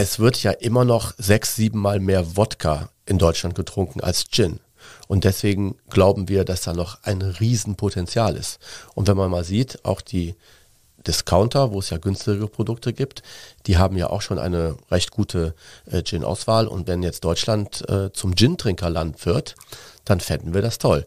es wird ja immer noch sechs, sieben Mal mehr Wodka in Deutschland getrunken als Gin. Und deswegen glauben wir, dass da noch ein Riesenpotenzial ist. Und wenn man mal sieht, auch die Discounter, wo es ja günstigere Produkte gibt, die haben ja auch schon eine recht gute äh, Gin-Auswahl. Und wenn jetzt Deutschland äh, zum Gin-Trinkerland wird, dann fänden wir das toll.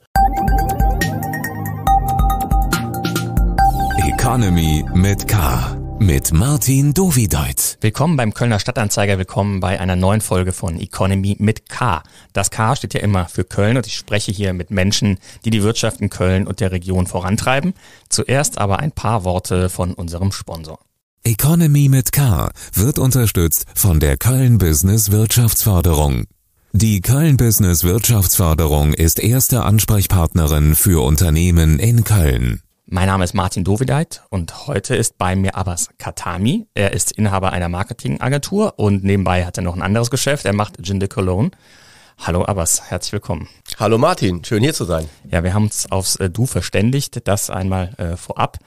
Economy mit K mit Martin Dovideit. Willkommen beim Kölner Stadtanzeiger, willkommen bei einer neuen Folge von Economy mit K. Das K steht ja immer für Köln und ich spreche hier mit Menschen, die die Wirtschaft in Köln und der Region vorantreiben. Zuerst aber ein paar Worte von unserem Sponsor. Economy mit K wird unterstützt von der Köln Business Wirtschaftsförderung. Die Köln Business Wirtschaftsförderung ist erste Ansprechpartnerin für Unternehmen in Köln. Mein Name ist Martin Dovideit und heute ist bei mir Abbas Katami. Er ist Inhaber einer Marketingagentur und nebenbei hat er noch ein anderes Geschäft. Er macht Gin de Cologne. Hallo Abbas, herzlich willkommen. Hallo Martin, schön hier zu sein. Ja, wir haben uns aufs äh, Du verständigt, das einmal äh, vorab.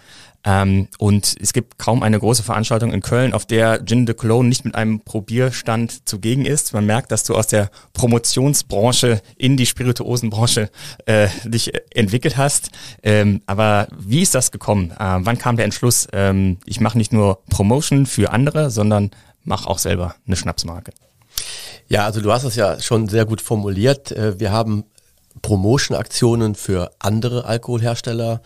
Ähm, und es gibt kaum eine große Veranstaltung in Köln, auf der Gin de Cologne nicht mit einem Probierstand zugegen ist. Man merkt, dass du aus der Promotionsbranche in die Spirituosenbranche äh, dich äh, entwickelt hast. Ähm, aber wie ist das gekommen? Äh, wann kam der Entschluss, ähm, ich mache nicht nur Promotion für andere, sondern mache auch selber eine Schnapsmarke? Ja, also du hast es ja schon sehr gut formuliert. Äh, wir haben Promotion-Aktionen für andere Alkoholhersteller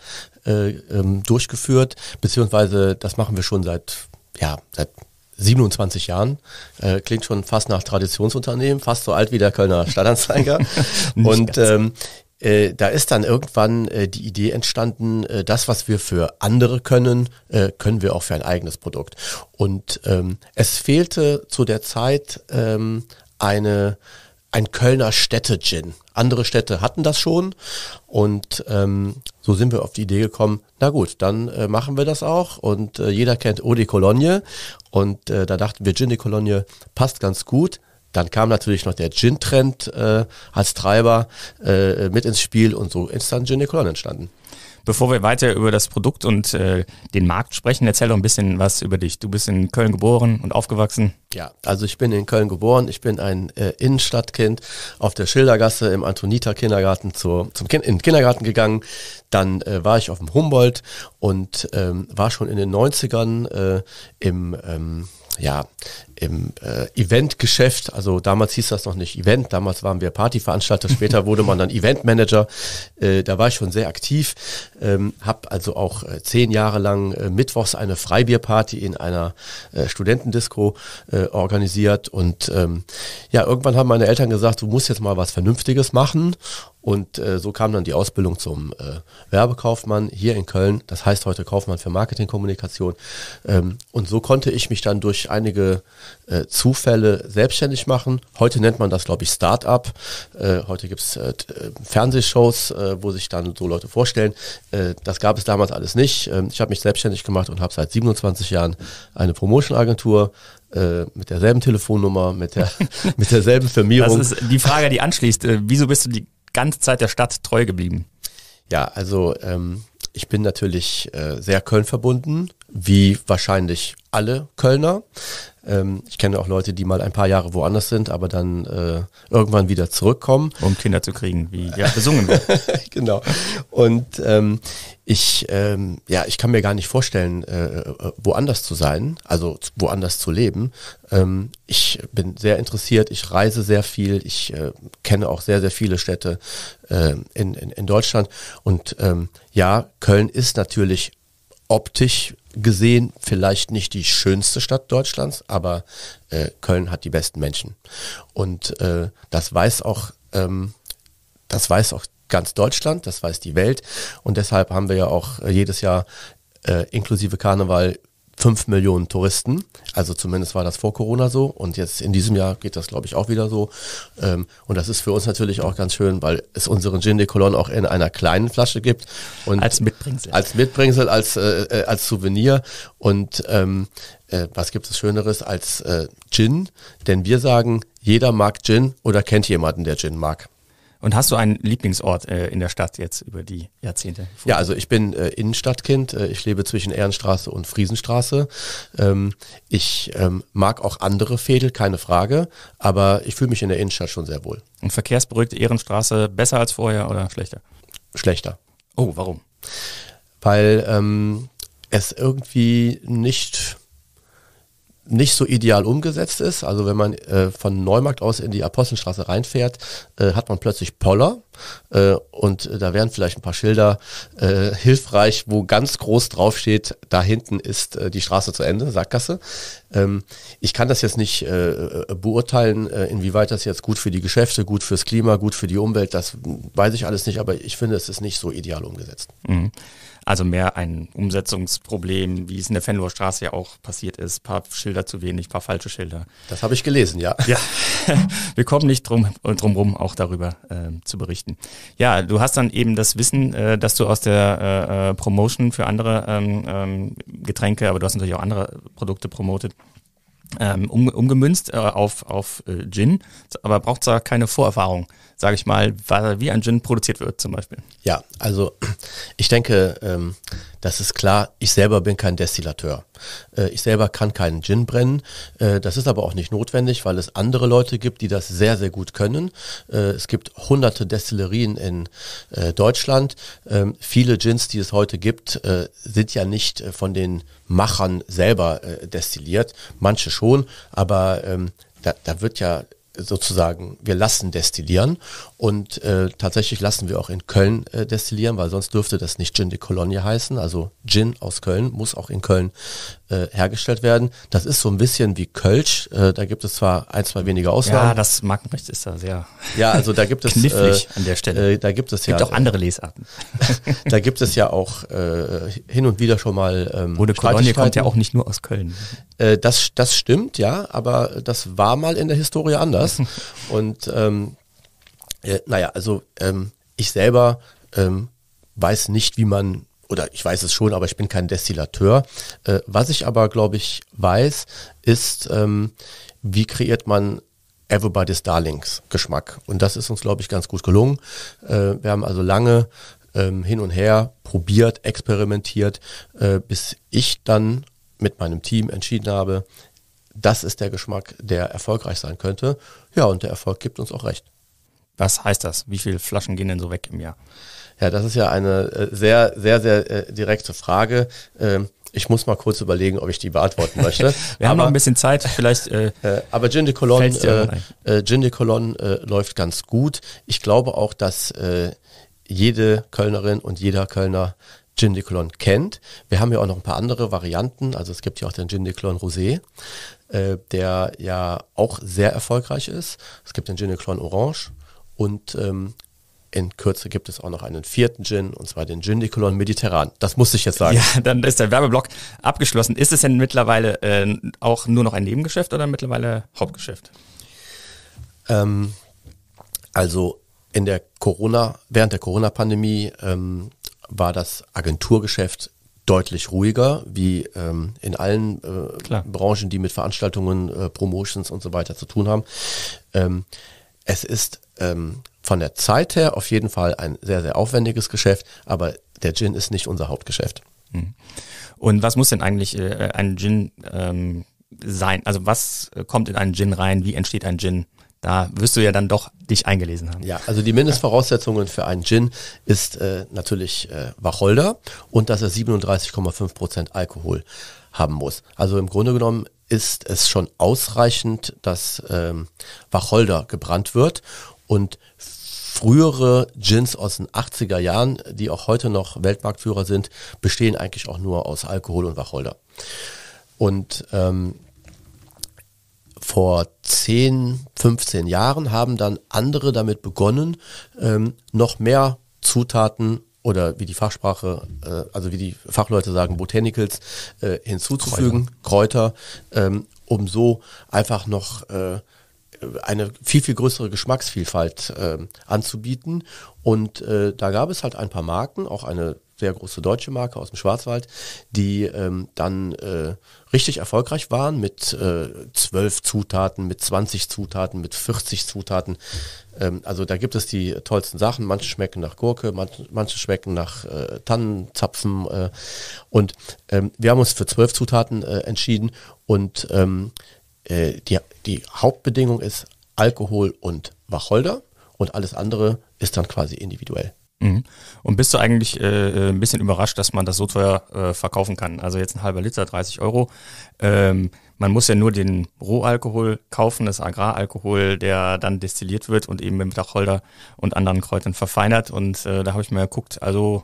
äh, ähm, durchgeführt, beziehungsweise das machen wir schon seit, ja, seit 27 Jahren. Äh, klingt schon fast nach Traditionsunternehmen, fast so alt wie der Kölner Stadtanzeiger. und ähm, äh, da ist dann irgendwann äh, die Idee entstanden, äh, das, was wir für andere können, äh, können wir auch für ein eigenes Produkt. Und ähm, es fehlte zu der Zeit ähm, eine, ein Kölner Städte-Gin. Andere Städte hatten das schon und ähm, so sind wir auf die Idee gekommen, na gut, dann äh, machen wir das auch und äh, jeder kennt Eau de Cologne und äh, da dachten wir, Gin de Cologne passt ganz gut. Dann kam natürlich noch der Gin-Trend äh, als Treiber äh, mit ins Spiel und so ist dann Gin Nicolon entstanden. Bevor wir weiter über das Produkt und äh, den Markt sprechen, erzähl doch ein bisschen was über dich. Du bist in Köln geboren und aufgewachsen. Ja, also ich bin in Köln geboren. Ich bin ein äh, Innenstadtkind auf der Schildergasse im Antonita Kindergarten zu, zum kind, in den Kindergarten gegangen. Dann äh, war ich auf dem Humboldt und ähm, war schon in den 90ern äh, im ähm, ja, im äh, Eventgeschäft, also damals hieß das noch nicht Event, damals waren wir Partyveranstalter, später wurde man dann Eventmanager, äh, da war ich schon sehr aktiv, ähm, habe also auch äh, zehn Jahre lang äh, mittwochs eine Freibierparty in einer äh, Studentendisco äh, organisiert und ähm, ja, irgendwann haben meine Eltern gesagt, du musst jetzt mal was Vernünftiges machen und äh, so kam dann die Ausbildung zum äh, Werbekaufmann hier in Köln. Das heißt heute Kaufmann für Marketingkommunikation. Ähm, und so konnte ich mich dann durch einige äh, Zufälle selbstständig machen. Heute nennt man das, glaube ich, Start-up. Äh, heute gibt es äh, äh, Fernsehshows, äh, wo sich dann so Leute vorstellen. Äh, das gab es damals alles nicht. Ähm, ich habe mich selbstständig gemacht und habe seit 27 Jahren eine Promotion-Agentur mit derselben Telefonnummer, mit, der, mit derselben Firmierung. Das ist die Frage, die anschließt. wieso bist du die ganze Zeit der Stadt treu geblieben? Ja, also ähm, ich bin natürlich äh, sehr Köln verbunden, wie wahrscheinlich alle Kölner. Ähm, ich kenne auch Leute, die mal ein paar Jahre woanders sind, aber dann äh, irgendwann wieder zurückkommen. Um Kinder zu kriegen, wie ja, besungen wird. genau. Und ähm, ich, ähm, ja, ich kann mir gar nicht vorstellen, äh, äh woanders zu sein, also woanders zu leben. Ähm, ich bin sehr interessiert, ich reise sehr viel, ich äh, kenne auch sehr, sehr viele Städte äh, in, in, in, Deutschland. Und ähm, ja, Köln ist natürlich optisch gesehen vielleicht nicht die schönste Stadt Deutschlands, aber äh, Köln hat die besten Menschen. Und äh, das weiß auch, ähm, das weiß auch ganz Deutschland, das weiß die Welt. Und deshalb haben wir ja auch äh, jedes Jahr äh, inklusive Karneval 5 Millionen Touristen. Also zumindest war das vor Corona so und jetzt in diesem Jahr geht das, glaube ich, auch wieder so. Ähm, und das ist für uns natürlich auch ganz schön, weil es unseren Gin de Cologne auch in einer kleinen Flasche gibt. Und als Mitbringsel. Als Mitbringsel, als, äh, äh als Souvenir. Und ähm, äh, was gibt es Schöneres als äh, Gin? Denn wir sagen, jeder mag Gin oder kennt jemanden, der Gin mag. Und hast du einen Lieblingsort äh, in der Stadt jetzt über die Jahrzehnte? Ja, also ich bin äh, Innenstadtkind. Äh, ich lebe zwischen Ehrenstraße und Friesenstraße. Ähm, ich ähm, mag auch andere Fädel, keine Frage. Aber ich fühle mich in der Innenstadt schon sehr wohl. Und verkehrsberuhigte Ehrenstraße besser als vorher oder schlechter? Schlechter. Oh, warum? Weil ähm, es irgendwie nicht nicht so ideal umgesetzt ist. Also wenn man äh, von Neumarkt aus in die Apostelstraße reinfährt, äh, hat man plötzlich Poller äh, und äh, da wären vielleicht ein paar Schilder äh, hilfreich, wo ganz groß draufsteht, da hinten ist äh, die Straße zu Ende, Sackgasse. Ähm, ich kann das jetzt nicht beurteilen, inwieweit das jetzt gut für die Geschäfte, gut fürs Klima, gut für die Umwelt, das hm, weiß ich alles nicht, aber ich finde, es ist nicht so ideal umgesetzt. Mhm. Also mehr ein Umsetzungsproblem, wie es in der Fenloer Straße ja auch passiert ist. Paar Schilder zu wenig, paar falsche Schilder. Das habe ich gelesen, ja. Ja, wir kommen nicht drum, drum rum, auch darüber äh, zu berichten. Ja, du hast dann eben das Wissen, äh, dass du aus der äh, äh Promotion für andere ähm, ähm, Getränke, aber du hast natürlich auch andere Produkte promotet, ähm, um, umgemünzt äh, auf, auf äh, Gin, aber braucht da keine Vorerfahrung, sage ich mal, wie ein Gin produziert wird zum Beispiel. Ja, also ich denke, ähm, das ist klar, ich selber bin kein Destillateur. Äh, ich selber kann keinen Gin brennen. Äh, das ist aber auch nicht notwendig, weil es andere Leute gibt, die das sehr, sehr gut können. Äh, es gibt hunderte Destillerien in äh, Deutschland. Ähm, viele Gins, die es heute gibt, äh, sind ja nicht äh, von den Machern selber destilliert. Manche schon schon, aber ähm, da, da wird ja sozusagen, wir lassen destillieren und äh, tatsächlich lassen wir auch in Köln äh, destillieren, weil sonst dürfte das nicht Gin de Cologne heißen. Also Gin aus Köln muss auch in Köln äh, hergestellt werden. Das ist so ein bisschen wie Kölsch. Äh, da gibt es zwar ein, zwei wenige Ausnahmen. Ja, das Markenrecht ist da sehr ja, also da gibt es, äh, knifflig äh, an der Stelle. Äh, da gibt es gibt ja auch andere Lesarten. da gibt es ja auch äh, hin und wieder schon mal ähm, Oder Cologne kommt ja auch nicht nur aus Köln. Äh, das, das stimmt, ja, aber das war mal in der Historie anders das. Und ähm, äh, naja, also ähm, ich selber ähm, weiß nicht, wie man oder ich weiß es schon, aber ich bin kein Destillateur. Äh, was ich aber, glaube ich, weiß, ist, ähm, wie kreiert man Everybody's Darlings Geschmack. Und das ist uns, glaube ich, ganz gut gelungen. Äh, wir haben also lange ähm, hin und her probiert, experimentiert, äh, bis ich dann mit meinem Team entschieden habe, das ist der Geschmack, der erfolgreich sein könnte. Ja, und der Erfolg gibt uns auch recht. Was heißt das? Wie viele Flaschen gehen denn so weg im Jahr? Ja, das ist ja eine äh, sehr, sehr, sehr äh, direkte Frage. Ähm, ich muss mal kurz überlegen, ob ich die beantworten möchte. Wir aber, haben noch ein bisschen Zeit, vielleicht. Äh, äh aber Gin de Cologne, äh, äh, Gin de Cologne äh, läuft ganz gut. Ich glaube auch, dass äh, jede Kölnerin und jeder Kölner Gin de Cologne kennt. Wir haben ja auch noch ein paar andere Varianten. Also es gibt ja auch den Gin de Cologne Rosé, äh, der ja auch sehr erfolgreich ist. Es gibt den Gin de Cologne Orange und ähm, in Kürze gibt es auch noch einen vierten Gin, und zwar den Gin de Cologne Mediterran. Das muss ich jetzt sagen. Ja, dann ist der Werbeblock abgeschlossen. Ist es denn mittlerweile äh, auch nur noch ein Nebengeschäft oder mittlerweile Hauptgeschäft? Ähm, also in der Corona, während der Corona-Pandemie ähm, war das Agenturgeschäft deutlich ruhiger, wie ähm, in allen äh, Branchen, die mit Veranstaltungen, äh, Promotions und so weiter zu tun haben. Ähm, es ist ähm, von der Zeit her auf jeden Fall ein sehr, sehr aufwendiges Geschäft, aber der Gin ist nicht unser Hauptgeschäft. Hm. Und was muss denn eigentlich äh, ein Gin ähm, sein? Also was äh, kommt in einen Gin rein? Wie entsteht ein Gin? da wirst du ja dann doch dich eingelesen haben. Ja, also die Mindestvoraussetzungen für einen Gin ist äh, natürlich äh, Wacholder und dass er 37,5 Prozent Alkohol haben muss. Also im Grunde genommen ist es schon ausreichend, dass ähm, Wacholder gebrannt wird und frühere Gins aus den 80er Jahren, die auch heute noch Weltmarktführer sind, bestehen eigentlich auch nur aus Alkohol und Wacholder. Und ähm, vor 10, 15 Jahren haben dann andere damit begonnen, ähm, noch mehr Zutaten oder wie die Fachsprache, äh, also wie die Fachleute sagen, Botanicals äh, hinzuzufügen, Kräuter, Kräuter ähm, um so einfach noch äh, eine viel, viel größere Geschmacksvielfalt äh, anzubieten. Und äh, da gab es halt ein paar Marken, auch eine sehr große deutsche Marke aus dem Schwarzwald, die ähm, dann äh, richtig erfolgreich waren mit äh, zwölf äh, Zutaten, mit 20 Zutaten, mit 40 Zutaten. Ähm, also da gibt es die tollsten Sachen. Manche schmecken nach Gurke, manche, manche schmecken nach äh, Tannenzapfen. Äh, und ähm, wir haben uns für zwölf Zutaten äh, entschieden und ähm, äh, die, die Hauptbedingung ist Alkohol und Wacholder und alles andere ist dann quasi individuell. Mhm. Und bist du eigentlich äh, äh, ein bisschen überrascht, dass man das so teuer äh, verkaufen kann? Also jetzt ein halber Liter, 30 Euro. Ähm, man muss ja nur den Rohalkohol kaufen, das Agraralkohol, der dann destilliert wird und eben mit Dachholder und anderen Kräutern verfeinert. Und äh, da habe ich mir geguckt, also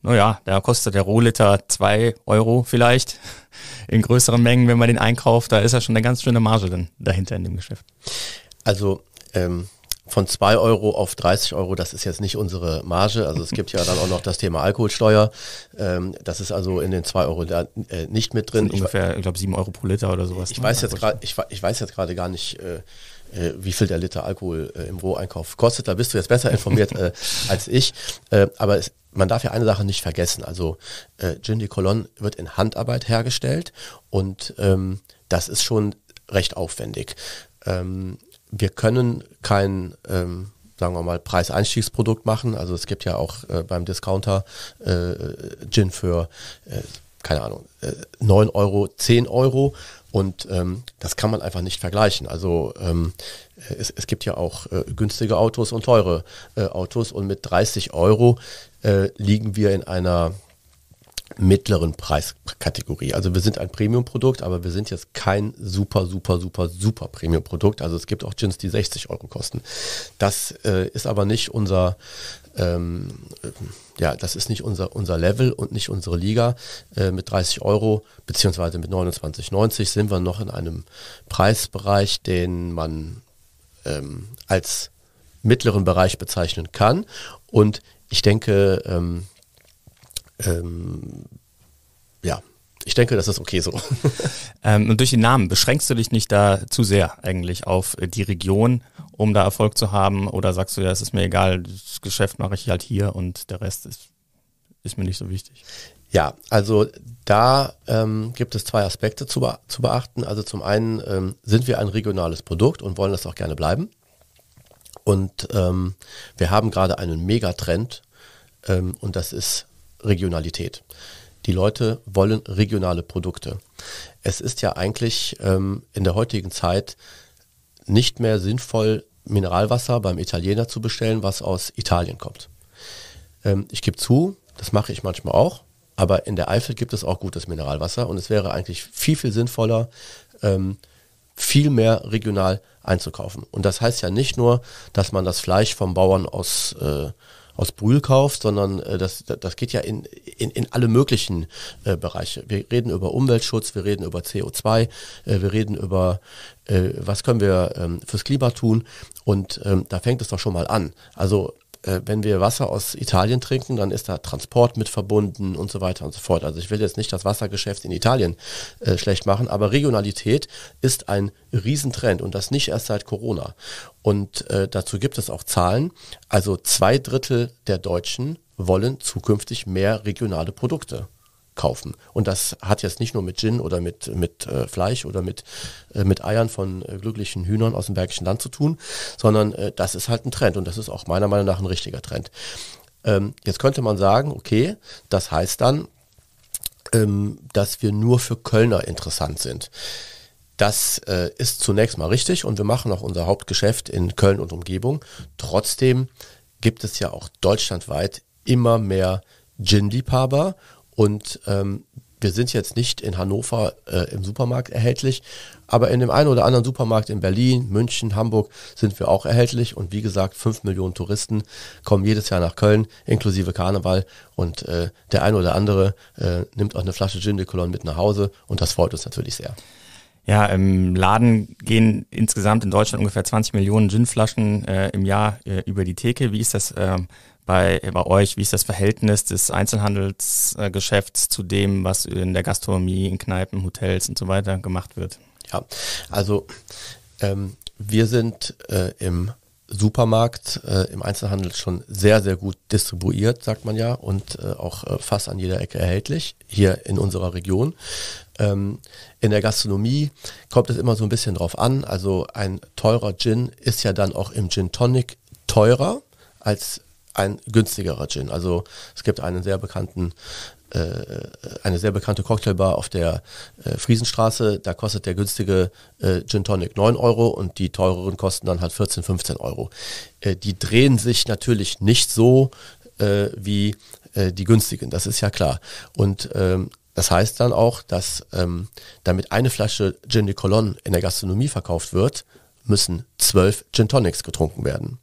naja, da kostet der Rohliter zwei Euro vielleicht in größeren Mengen, wenn man den einkauft. Da ist ja schon eine ganz schöne Marge dann dahinter in dem Geschäft. Also ähm, von 2 Euro auf 30 Euro, das ist jetzt nicht unsere Marge. Also es gibt ja dann auch noch das Thema Alkoholsteuer. Ähm, das ist also in den 2 Euro da, äh, nicht mit drin. Ich ungefähr, ich glaube, 7 Euro pro Liter oder sowas. Ich, ne? weiß, jetzt also grad, ich, ich weiß jetzt gerade gar nicht, äh, äh, wie viel der Liter Alkohol äh, im Roheinkauf kostet. Da bist du jetzt besser informiert äh, als ich. Äh, aber es, man darf ja eine Sache nicht vergessen. Also äh, Gin de Colonne wird in Handarbeit hergestellt und ähm, das ist schon recht aufwendig. Ähm, wir können kein, ähm, sagen wir mal, Preiseinstiegsprodukt machen. Also es gibt ja auch äh, beim Discounter äh, äh Gin für, äh, keine Ahnung, äh, 9 Euro, 10 Euro. Und ähm, das kann man einfach nicht vergleichen. Also ähm, äh, es, es gibt ja auch äh, günstige Autos und teure äh, Autos. Und mit 30 Euro äh, liegen wir in einer mittleren Preiskategorie. Also wir sind ein Premium-Produkt, aber wir sind jetzt kein super, super, super, super Premium-Produkt. Also es gibt auch Gins, die 60 Euro kosten. Das äh, ist aber nicht unser, ähm, äh, ja, das ist nicht unser, unser Level und nicht unsere Liga. Äh, mit 30 Euro beziehungsweise mit 29,90 sind wir noch in einem Preisbereich, den man ähm, als mittleren Bereich bezeichnen kann. Und ich denke, ähm, ähm, ja, ich denke, das ist okay so. Ähm, und durch den Namen beschränkst du dich nicht da zu sehr eigentlich auf äh, die Region, um da Erfolg zu haben? Oder sagst du, ja, es ist mir egal, das Geschäft mache ich halt hier und der Rest ist, ist mir nicht so wichtig? Ja, also da ähm, gibt es zwei Aspekte zu, be zu beachten. Also zum einen ähm, sind wir ein regionales Produkt und wollen das auch gerne bleiben. Und ähm, wir haben gerade einen Megatrend ähm, und das ist Regionalität. Die Leute wollen regionale Produkte. Es ist ja eigentlich ähm, in der heutigen Zeit nicht mehr sinnvoll, Mineralwasser beim Italiener zu bestellen, was aus Italien kommt. Ähm, ich gebe zu, das mache ich manchmal auch, aber in der Eifel gibt es auch gutes Mineralwasser und es wäre eigentlich viel, viel sinnvoller, ähm, viel mehr regional einzukaufen. Und das heißt ja nicht nur, dass man das Fleisch vom Bauern aus äh, aus Brühl kauft, sondern äh, das, das geht ja in, in, in alle möglichen äh, Bereiche. Wir reden über Umweltschutz, wir reden über CO2, äh, wir reden über, äh, was können wir ähm, fürs Klima tun. Und ähm, da fängt es doch schon mal an. Also äh, wenn wir Wasser aus Italien trinken, dann ist da Transport mit verbunden und so weiter und so fort. Also ich will jetzt nicht das Wassergeschäft in Italien äh, schlecht machen, aber Regionalität ist ein Riesentrend und das nicht erst seit Corona. Und äh, dazu gibt es auch Zahlen. Also zwei Drittel der Deutschen wollen zukünftig mehr regionale Produkte kaufen. Und das hat jetzt nicht nur mit Gin oder mit, mit äh, Fleisch oder mit, äh, mit Eiern von äh, glücklichen Hühnern aus dem Bergischen Land zu tun, sondern äh, das ist halt ein Trend und das ist auch meiner Meinung nach ein richtiger Trend. Ähm, jetzt könnte man sagen, okay, das heißt dann, ähm, dass wir nur für Kölner interessant sind. Das äh, ist zunächst mal richtig und wir machen auch unser Hauptgeschäft in Köln und Umgebung. Trotzdem gibt es ja auch deutschlandweit immer mehr Gin-Liebhaber und ähm, wir sind jetzt nicht in Hannover äh, im Supermarkt erhältlich, aber in dem einen oder anderen Supermarkt in Berlin, München, Hamburg sind wir auch erhältlich. Und wie gesagt, 5 Millionen Touristen kommen jedes Jahr nach Köln, inklusive Karneval. Und äh, der eine oder andere äh, nimmt auch eine Flasche Gin de Cologne mit nach Hause. Und das freut uns natürlich sehr. Ja, im Laden gehen insgesamt in Deutschland ungefähr 20 Millionen Ginflaschen äh, im Jahr äh, über die Theke. Wie ist das ähm, bei, bei euch, wie ist das Verhältnis des Einzelhandelsgeschäfts zu dem, was in der Gastronomie, in Kneipen, Hotels und so weiter gemacht wird? Ja, also ähm, wir sind äh, im Supermarkt, äh, im Einzelhandel schon sehr, sehr gut distribuiert, sagt man ja, und äh, auch äh, fast an jeder Ecke erhältlich, hier in unserer Region. Ähm, in der Gastronomie kommt es immer so ein bisschen drauf an. Also ein teurer Gin ist ja dann auch im Gin Tonic teurer als ein günstigerer Gin. Also es gibt einen sehr bekannten äh, eine sehr bekannte Cocktailbar auf der äh, Friesenstraße. Da kostet der günstige äh, Gin Tonic 9 Euro und die teureren kosten dann halt 14, 15 Euro. Äh, die drehen sich natürlich nicht so äh, wie äh, die günstigen, das ist ja klar. Und ähm, das heißt dann auch, dass ähm, damit eine Flasche Gin de Colonne in der Gastronomie verkauft wird, müssen zwölf Gin Tonics getrunken werden.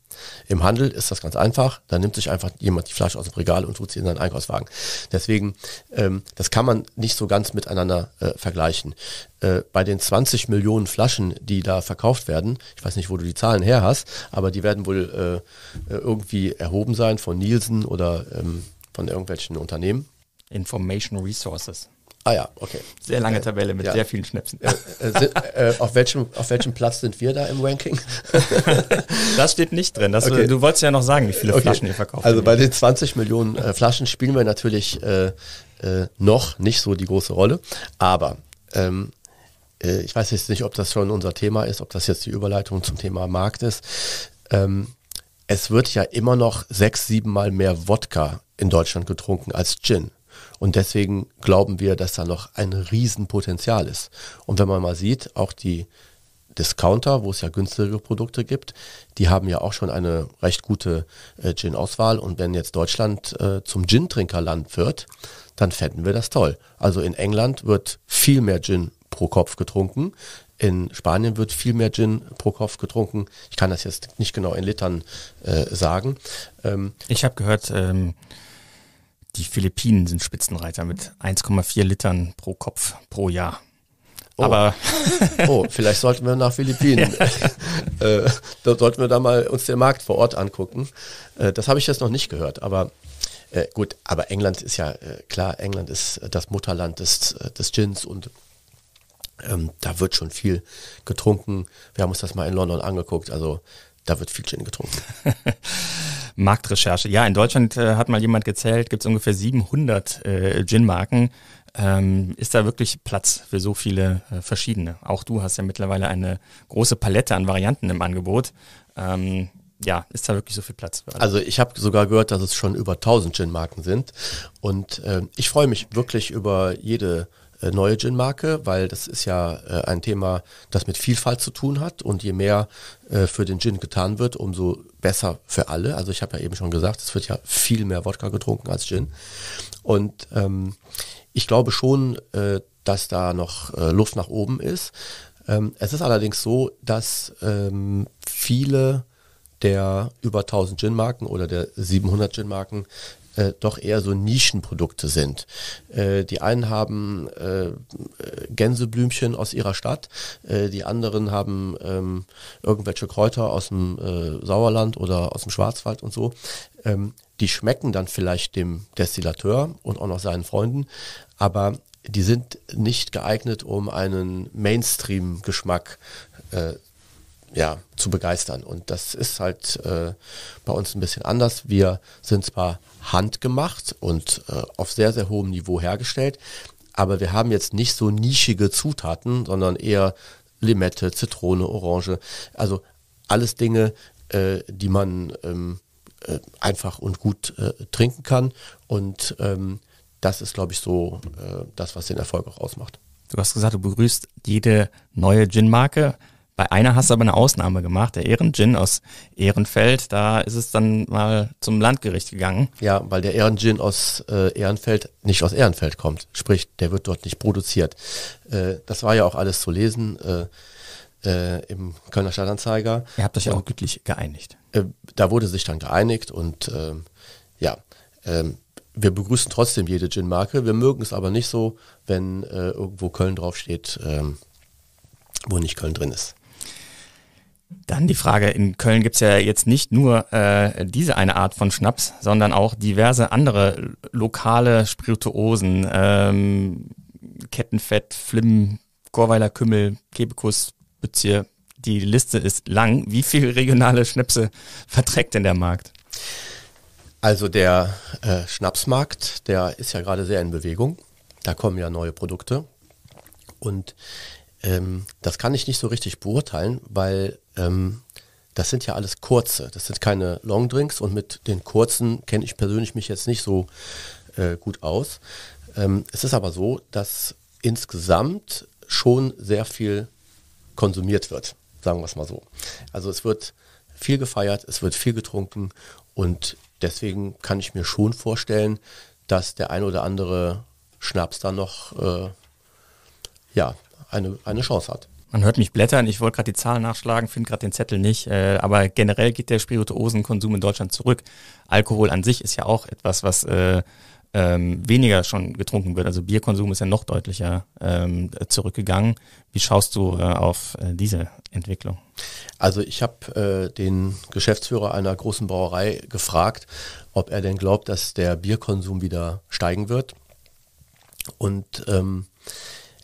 Im Handel ist das ganz einfach. Da nimmt sich einfach jemand die Flasche aus dem Regal und tut sie in seinen Einkaufswagen. Deswegen, ähm, das kann man nicht so ganz miteinander äh, vergleichen. Äh, bei den 20 Millionen Flaschen, die da verkauft werden, ich weiß nicht, wo du die Zahlen her hast, aber die werden wohl äh, äh irgendwie erhoben sein von Nielsen oder ähm, von irgendwelchen Unternehmen. Information Resources. Ah ja, okay. Sehr lange äh, Tabelle mit ja. sehr vielen Schnäpsen. Äh, äh, äh, auf, welchem, auf welchem Platz sind wir da im Ranking? das steht nicht drin. Das, äh, okay. Du wolltest ja noch sagen, wie viele okay. Flaschen ihr verkauft. Also bei den 20 Millionen äh, Flaschen spielen wir natürlich noch nicht so die große Rolle. Aber ähm, ich weiß jetzt nicht, ob das schon unser Thema ist, ob das jetzt die Überleitung zum Thema Markt ist. Ähm, es wird ja immer noch sechs, sieben Mal mehr Wodka in Deutschland getrunken als Gin. Und deswegen glauben wir, dass da noch ein Riesenpotenzial ist. Und wenn man mal sieht, auch die Discounter, wo es ja günstigere Produkte gibt, die haben ja auch schon eine recht gute äh, Gin-Auswahl. Und wenn jetzt Deutschland äh, zum Gin-Trinkerland wird, dann fänden wir das toll. Also in England wird viel mehr Gin pro Kopf getrunken. In Spanien wird viel mehr Gin pro Kopf getrunken. Ich kann das jetzt nicht genau in Litern äh, sagen. Ähm, ich habe gehört, ähm, die Philippinen sind Spitzenreiter mit 1,4 Litern pro Kopf pro Jahr. Oh. Aber oh, vielleicht sollten wir nach Philippinen. Ja. äh, da sollten wir da mal uns den Markt vor Ort angucken. Äh, das habe ich jetzt noch nicht gehört, aber äh, gut, aber England ist ja äh, klar, England ist äh, das Mutterland des, äh, des Gins und ähm, da wird schon viel getrunken. Wir haben uns das mal in London angeguckt. Also da wird viel Gin getrunken. Marktrecherche. Ja, in Deutschland äh, hat mal jemand gezählt, gibt es ungefähr 700 äh, Gin-Marken. Ähm, ist da wirklich Platz für so viele äh, verschiedene? Auch du hast ja mittlerweile eine große Palette an Varianten im Angebot. Ähm, ja, ist da wirklich so viel Platz? Also ich habe sogar gehört, dass es schon über 1000 Gin-Marken sind und äh, ich freue mich wirklich über jede äh, neue Gin-Marke, weil das ist ja äh, ein Thema, das mit Vielfalt zu tun hat und je mehr äh, für den Gin getan wird, umso besser für alle. Also ich habe ja eben schon gesagt, es wird ja viel mehr Wodka getrunken als Gin. Und ähm, ich glaube schon, äh, dass da noch äh, Luft nach oben ist. Ähm, es ist allerdings so, dass ähm, viele der über 1000 Gin-Marken oder der 700 Gin-Marken äh, doch eher so Nischenprodukte sind. Äh, die einen haben äh, Gänseblümchen aus ihrer Stadt, äh, die anderen haben ähm, irgendwelche Kräuter aus dem äh, Sauerland oder aus dem Schwarzwald und so. Ähm, die schmecken dann vielleicht dem Destillateur und auch noch seinen Freunden, aber die sind nicht geeignet, um einen Mainstream-Geschmack zu äh, ja, zu begeistern. Und das ist halt äh, bei uns ein bisschen anders. Wir sind zwar handgemacht und äh, auf sehr, sehr hohem Niveau hergestellt, aber wir haben jetzt nicht so nischige Zutaten, sondern eher Limette, Zitrone, Orange. Also alles Dinge, äh, die man ähm, äh, einfach und gut äh, trinken kann. Und ähm, das ist, glaube ich, so äh, das, was den Erfolg auch ausmacht. Du hast gesagt, du begrüßt jede neue Gin-Marke. Bei einer hast du aber eine Ausnahme gemacht, der Ehrengin aus Ehrenfeld. Da ist es dann mal zum Landgericht gegangen. Ja, weil der Ehrengin aus äh, Ehrenfeld nicht aus Ehrenfeld kommt. Sprich, der wird dort nicht produziert. Äh, das war ja auch alles zu lesen äh, äh im Kölner Stadtanzeiger. Ihr habt euch ja auch gütlich geeinigt. Äh, da wurde sich dann geeinigt und ähm, ja, ähm, wir begrüßen trotzdem jede Gin-Marke. Wir mögen es aber nicht so, wenn äh, irgendwo Köln draufsteht. Ähm, wo nicht Köln drin ist. Dann die Frage, in Köln gibt es ja jetzt nicht nur äh, diese eine Art von Schnaps, sondern auch diverse andere lokale Spirituosen, ähm, Kettenfett, Flimm, Gorweiler Kümmel, Kebekus, Bützier. Die Liste ist lang. Wie viele regionale Schnäpse verträgt denn der Markt? Also der äh, Schnapsmarkt, der ist ja gerade sehr in Bewegung. Da kommen ja neue Produkte. Und ähm, das kann ich nicht so richtig beurteilen, weil ähm, das sind ja alles kurze, das sind keine Longdrinks und mit den kurzen kenne ich persönlich mich jetzt nicht so äh, gut aus. Ähm, es ist aber so, dass insgesamt schon sehr viel konsumiert wird, sagen wir es mal so. Also es wird viel gefeiert, es wird viel getrunken und deswegen kann ich mir schon vorstellen, dass der ein oder andere Schnaps da noch äh, ja, eine, eine Chance hat. Man hört mich blättern, ich wollte gerade die Zahlen nachschlagen, finde gerade den Zettel nicht, äh, aber generell geht der Spirituosenkonsum in Deutschland zurück. Alkohol an sich ist ja auch etwas, was äh, ähm, weniger schon getrunken wird. Also Bierkonsum ist ja noch deutlicher ähm, zurückgegangen. Wie schaust du äh, auf äh, diese Entwicklung? Also ich habe äh, den Geschäftsführer einer großen Brauerei gefragt, ob er denn glaubt, dass der Bierkonsum wieder steigen wird. Und ähm,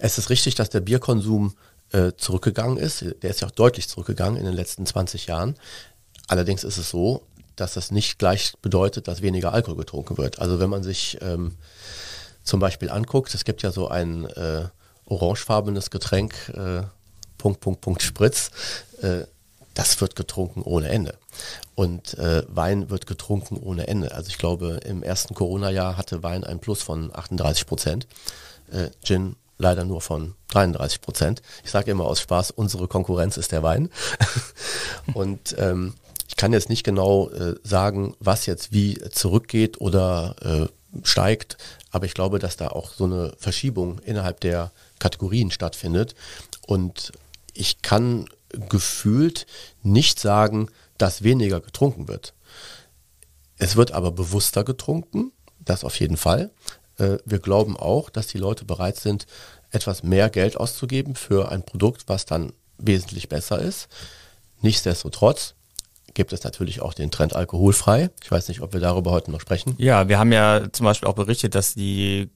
es ist richtig, dass der Bierkonsum äh, zurückgegangen ist. Der ist ja auch deutlich zurückgegangen in den letzten 20 Jahren. Allerdings ist es so, dass das nicht gleich bedeutet, dass weniger Alkohol getrunken wird. Also wenn man sich ähm, zum Beispiel anguckt, es gibt ja so ein äh, orangefarbenes Getränk, äh, Punkt, Punkt, Punkt, Spritz, äh, das wird getrunken ohne Ende. Und äh, Wein wird getrunken ohne Ende. Also ich glaube, im ersten Corona-Jahr hatte Wein ein Plus von 38 Prozent, äh, Gin leider nur von 33 Prozent. Ich sage immer aus Spaß, unsere Konkurrenz ist der Wein. und ähm, ich kann jetzt nicht genau äh, sagen, was jetzt wie zurückgeht oder äh, steigt, aber ich glaube, dass da auch so eine Verschiebung innerhalb der Kategorien stattfindet. Und ich kann gefühlt nicht sagen, dass weniger getrunken wird. Es wird aber bewusster getrunken, das auf jeden Fall. Äh, wir glauben auch, dass die Leute bereit sind, etwas mehr Geld auszugeben für ein Produkt, was dann wesentlich besser ist. Nichtsdestotrotz gibt es natürlich auch den Trend alkoholfrei. Ich weiß nicht, ob wir darüber heute noch sprechen. Ja, wir haben ja zum Beispiel auch berichtet, dass die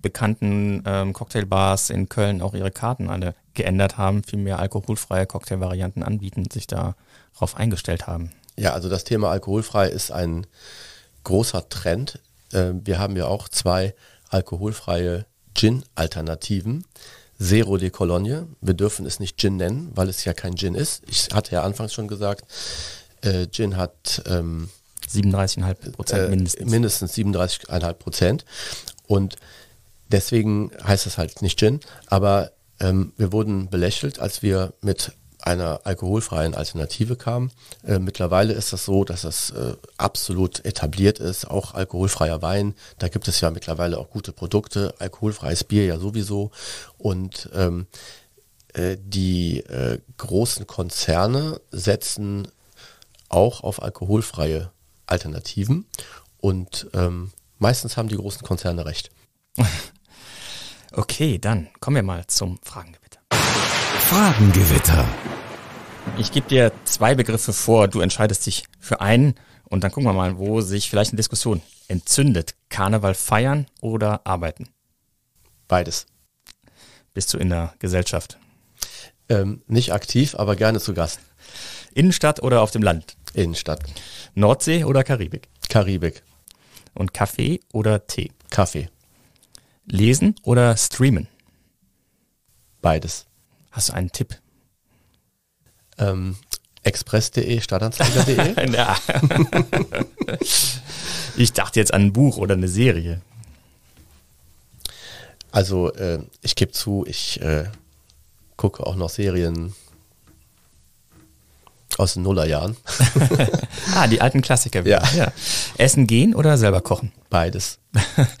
bekannten ähm, Cocktailbars in Köln auch ihre Karten alle geändert haben, viel mehr alkoholfreie Cocktailvarianten anbieten, sich darauf eingestellt haben. Ja, also das Thema alkoholfrei ist ein großer Trend ähm, wir haben ja auch zwei alkoholfreie Gin-Alternativen. Zero de Cologne. Wir dürfen es nicht Gin nennen, weil es ja kein Gin ist. Ich hatte ja anfangs schon gesagt, äh, Gin hat ähm, 37,5 Prozent äh, mindestens. Mindestens 37,5 Prozent. Und deswegen heißt es halt nicht Gin. Aber ähm, wir wurden belächelt, als wir mit einer alkoholfreien Alternative kam. Äh, mittlerweile ist das so, dass das äh, absolut etabliert ist, auch alkoholfreier Wein. Da gibt es ja mittlerweile auch gute Produkte, alkoholfreies Bier ja sowieso. Und ähm, äh, die äh, großen Konzerne setzen auch auf alkoholfreie Alternativen. Und ähm, meistens haben die großen Konzerne recht. Okay, dann kommen wir mal zum Fragen. Fragengewitter. Ich gebe dir zwei Begriffe vor, du entscheidest dich für einen und dann gucken wir mal, wo sich vielleicht eine Diskussion entzündet. Karneval feiern oder arbeiten? Beides. Bist du in der Gesellschaft? Ähm, nicht aktiv, aber gerne zu Gast. Innenstadt oder auf dem Land? Innenstadt. Nordsee oder Karibik? Karibik. Und Kaffee oder Tee? Kaffee. Lesen oder streamen? Beides. Hast du einen Tipp? Ähm, Express.de, Stadtanzeiger.de? ja. ich dachte jetzt an ein Buch oder eine Serie. Also äh, ich gebe zu, ich äh, gucke auch noch Serien aus den Nullerjahren. ah, die alten Klassiker. Ja. ja. Essen gehen oder selber kochen? Beides.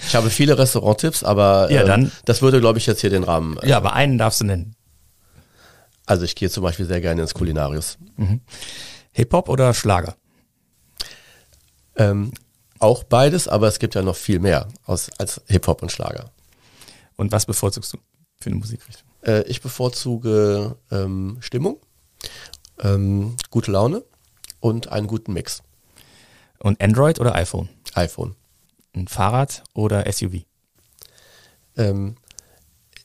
Ich habe viele Restauranttipps, aber äh, ja, ähm, dann, das würde, glaube ich, jetzt hier den Rahmen. Äh, ja, aber einen darfst du nennen. Also ich gehe zum Beispiel sehr gerne ins Kulinarius. Mhm. Hip-Hop oder Schlager? Ähm, auch beides, aber es gibt ja noch viel mehr aus, als Hip-Hop und Schlager. Und was bevorzugst du für eine Musikrichtung? Äh, ich bevorzuge ähm, Stimmung, ähm, gute Laune und einen guten Mix. Und Android oder iPhone? iPhone. Ein Fahrrad oder SUV? Ähm,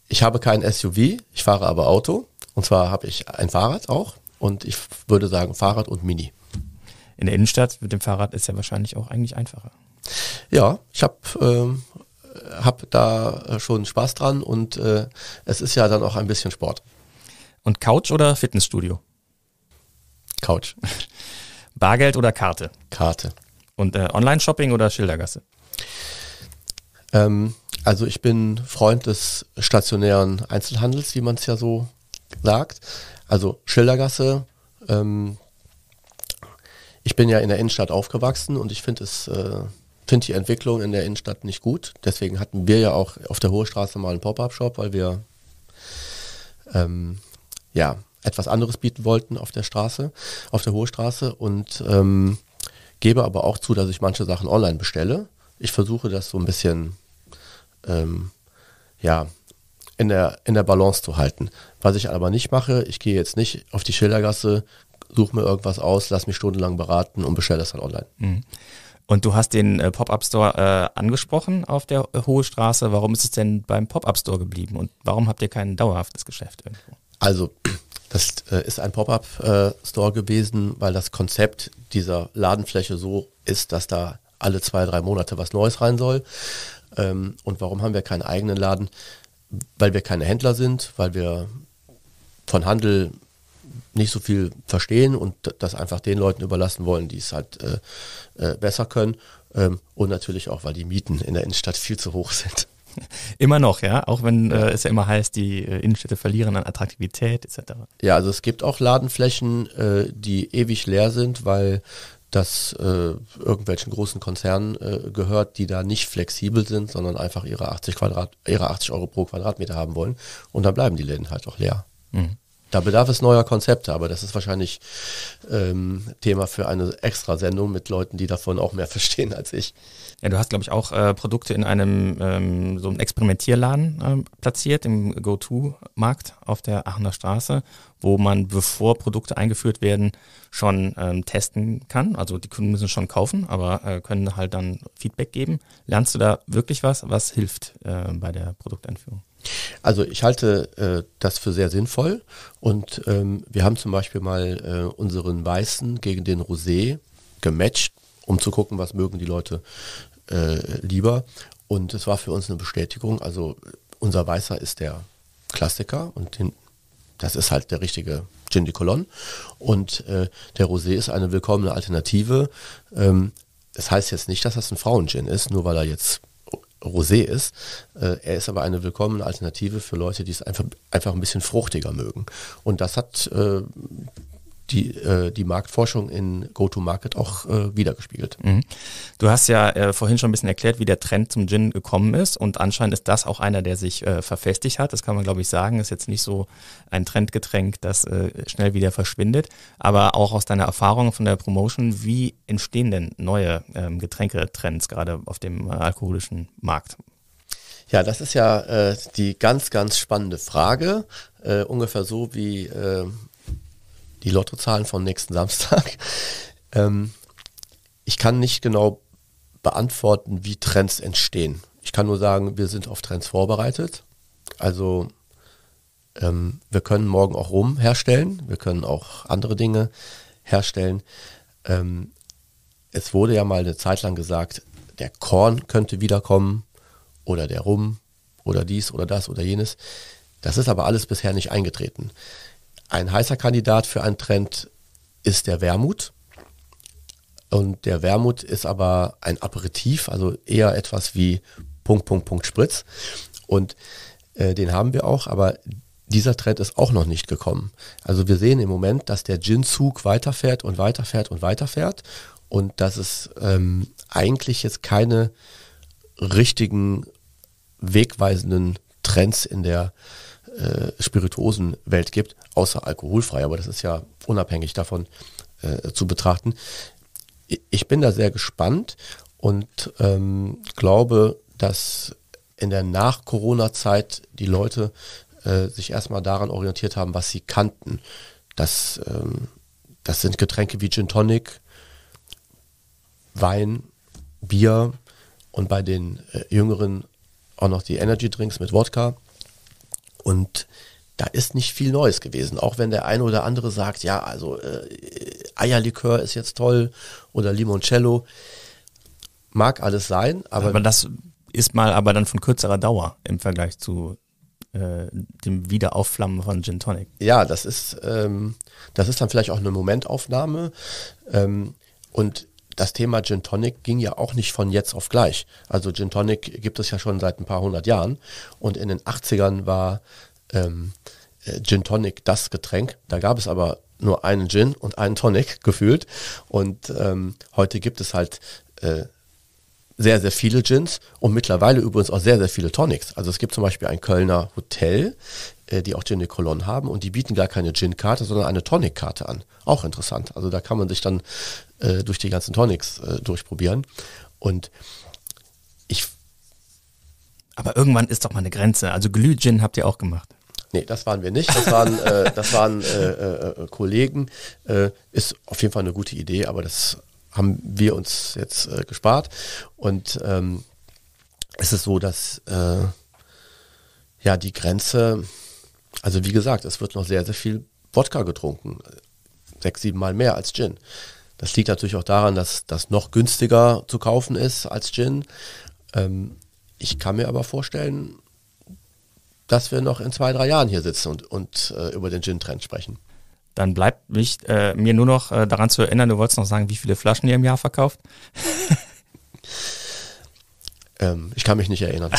ich habe kein SUV, ich fahre aber Auto. Und zwar habe ich ein Fahrrad auch und ich würde sagen Fahrrad und Mini. In der Innenstadt mit dem Fahrrad ist ja wahrscheinlich auch eigentlich einfacher. Ja, ich habe ähm, hab da äh, schon Spaß dran und äh, es ist ja dann auch ein bisschen Sport. Und Couch oder Fitnessstudio? Couch. Bargeld oder Karte? Karte. Und äh, Online-Shopping oder Schildergasse? Ähm, also ich bin Freund des stationären Einzelhandels, wie man es ja so sagt. Also Schildergasse, ähm, ich bin ja in der Innenstadt aufgewachsen und ich finde es, äh, finde die Entwicklung in der Innenstadt nicht gut. Deswegen hatten wir ja auch auf der Hohe Straße mal einen Pop-Up-Shop, weil wir ähm, ja etwas anderes bieten wollten auf der Straße, auf der Hohe Straße und ähm, gebe aber auch zu, dass ich manche Sachen online bestelle. Ich versuche das so ein bisschen ähm, ja, in der, in der Balance zu halten. Was ich aber nicht mache, ich gehe jetzt nicht auf die Schildergasse, suche mir irgendwas aus, lass mich stundenlang beraten und bestelle das dann online. Mhm. Und du hast den äh, Pop-Up-Store äh, angesprochen auf der äh, Hohe Straße. Warum ist es denn beim Pop-Up-Store geblieben und warum habt ihr kein dauerhaftes Geschäft irgendwo? Also, das äh, ist ein Pop-Up-Store äh, gewesen, weil das Konzept dieser Ladenfläche so ist, dass da alle zwei, drei Monate was Neues rein soll. Ähm, und warum haben wir keinen eigenen Laden? weil wir keine Händler sind, weil wir von Handel nicht so viel verstehen und das einfach den Leuten überlassen wollen, die es halt äh, äh, besser können. Ähm, und natürlich auch, weil die Mieten in der Innenstadt viel zu hoch sind. Immer noch, ja, auch wenn äh, es ja immer heißt, die äh, Innenstädte verlieren an Attraktivität etc. Ja, also es gibt auch Ladenflächen, äh, die ewig leer sind, weil das äh, irgendwelchen großen Konzernen äh, gehört, die da nicht flexibel sind, sondern einfach ihre 80, Quadrat, ihre 80 Euro pro Quadratmeter haben wollen. Und dann bleiben die Läden halt auch leer. Mhm. Da bedarf es neuer Konzepte, aber das ist wahrscheinlich ähm, Thema für eine Extrasendung mit Leuten, die davon auch mehr verstehen als ich. Ja, du hast, glaube ich, auch äh, Produkte in einem ähm, so einem Experimentierladen ähm, platziert, im Go-To-Markt auf der Aachener Straße wo man, bevor Produkte eingeführt werden, schon ähm, testen kann. Also die Kunden müssen schon kaufen, aber äh, können halt dann Feedback geben. Lernst du da wirklich was, was hilft äh, bei der Produkteinführung? Also ich halte äh, das für sehr sinnvoll und ähm, wir haben zum Beispiel mal äh, unseren Weißen gegen den Rosé gematcht, um zu gucken, was mögen die Leute äh, lieber. Und es war für uns eine Bestätigung. Also unser Weißer ist der Klassiker und den das ist halt der richtige Gin de Cologne. Und äh, der Rosé ist eine willkommene Alternative. Ähm, das heißt jetzt nicht, dass das ein Frauen-Gin ist, nur weil er jetzt Rosé ist. Äh, er ist aber eine willkommene Alternative für Leute, die es einfach, einfach ein bisschen fruchtiger mögen. Und das hat äh, die, äh, die Marktforschung in Go-to-Market auch äh, wiedergespiegelt. Mhm. Du hast ja äh, vorhin schon ein bisschen erklärt, wie der Trend zum Gin gekommen ist und anscheinend ist das auch einer, der sich äh, verfestigt hat. Das kann man, glaube ich, sagen. Ist jetzt nicht so ein Trendgetränk, das äh, schnell wieder verschwindet. Aber auch aus deiner Erfahrung von der Promotion, wie entstehen denn neue ähm, Getränketrends gerade auf dem äh, alkoholischen Markt? Ja, das ist ja äh, die ganz, ganz spannende Frage. Äh, ungefähr so wie äh, die Lottozahlen vom nächsten Samstag. Ähm, ich kann nicht genau beantworten, wie Trends entstehen. Ich kann nur sagen, wir sind auf Trends vorbereitet. Also ähm, wir können morgen auch Rum herstellen, wir können auch andere Dinge herstellen. Ähm, es wurde ja mal eine Zeit lang gesagt, der Korn könnte wiederkommen oder der Rum oder dies oder das oder jenes. Das ist aber alles bisher nicht eingetreten. Ein heißer Kandidat für einen Trend ist der Wermut. Und der Wermut ist aber ein Aperitif, also eher etwas wie Punkt, Punkt, Punkt Spritz. Und äh, den haben wir auch, aber dieser Trend ist auch noch nicht gekommen. Also wir sehen im Moment, dass der Gin-Zug weiterfährt und weiterfährt und weiterfährt und dass es ähm, eigentlich jetzt keine richtigen wegweisenden Trends in der äh, Spirituosenwelt gibt, außer alkoholfrei, aber das ist ja unabhängig davon äh, zu betrachten. Ich bin da sehr gespannt und ähm, glaube, dass in der Nach-Corona-Zeit die Leute äh, sich erstmal daran orientiert haben, was sie kannten. Das, ähm, das sind Getränke wie Gin Tonic, Wein, Bier und bei den äh, Jüngeren auch noch die Energy Drinks mit Wodka. Und da ist nicht viel Neues gewesen, auch wenn der eine oder andere sagt, ja, also äh, Eierlikör ist jetzt toll oder Limoncello. Mag alles sein, aber. Aber das ist mal aber dann von kürzerer Dauer im Vergleich zu äh, dem Wiederaufflammen von Gin Tonic. Ja, das ist, ähm, das ist dann vielleicht auch eine Momentaufnahme. Ähm, und das Thema Gin Tonic ging ja auch nicht von jetzt auf gleich. Also Gin Tonic gibt es ja schon seit ein paar hundert Jahren und in den 80ern war ähm, äh, Gin Tonic das Getränk. Da gab es aber nur einen Gin und einen Tonic gefühlt und ähm, heute gibt es halt äh, sehr, sehr viele Gins und mittlerweile übrigens auch sehr, sehr viele Tonics. Also es gibt zum Beispiel ein Kölner Hotel, äh, die auch Gin de Cologne haben und die bieten gar keine Gin-Karte, sondern eine Tonic-Karte an. Auch interessant. Also da kann man sich dann äh, durch die ganzen Tonics äh, durchprobieren. Und ich. Aber irgendwann ist doch mal eine Grenze. Also Glüh-Gin habt ihr auch gemacht. Nee, das waren wir nicht. Das waren, äh, das waren äh, äh, Kollegen. ist auf jeden Fall eine gute Idee, aber das haben wir uns jetzt äh, gespart. Und ähm, es ist so, dass äh, ja die Grenze, also wie gesagt, es wird noch sehr, sehr viel Wodka getrunken. Sechs, sieben Mal mehr als Gin. Das liegt natürlich auch daran, dass das noch günstiger zu kaufen ist als Gin. Ähm, ich kann mir aber vorstellen, dass wir noch in zwei, drei Jahren hier sitzen und, und äh, über den Gin-Trend sprechen dann bleibt mich, äh, mir nur noch äh, daran zu erinnern, du wolltest noch sagen, wie viele Flaschen ihr im Jahr verkauft. ähm, ich kann mich nicht erinnern.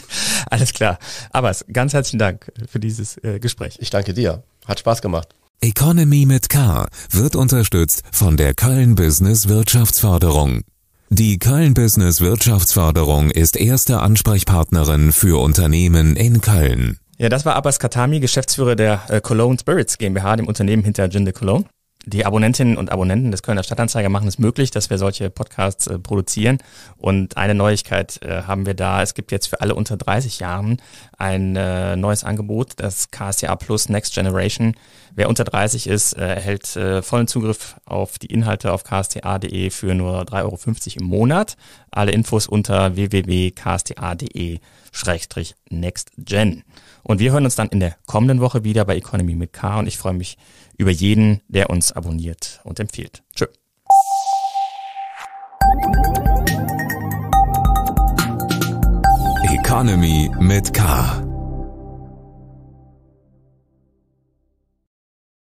Alles klar. Aber ganz herzlichen Dank für dieses äh, Gespräch. Ich danke dir. Hat Spaß gemacht. Economy mit K wird unterstützt von der Köln Business Wirtschaftsförderung. Die Köln Business Wirtschaftsförderung ist erste Ansprechpartnerin für Unternehmen in Köln. Ja, das war Abbas Katami, Geschäftsführer der äh, Cologne Spirits GmbH, dem Unternehmen hinter Jinde Cologne. Die Abonnentinnen und Abonnenten des Kölner Stadtanzeiger machen es möglich, dass wir solche Podcasts äh, produzieren. Und eine Neuigkeit äh, haben wir da. Es gibt jetzt für alle unter 30 Jahren ein äh, neues Angebot, das KSCA Plus Next Generation. Wer unter 30 ist, äh, erhält äh, vollen Zugriff auf die Inhalte auf ksta.de für nur 3,50 Euro im Monat. Alle Infos unter www.ksta.de-nextgen. Und wir hören uns dann in der kommenden Woche wieder bei Economy mit K und ich freue mich über jeden, der uns abonniert und empfiehlt. Tschö. Economy mit K.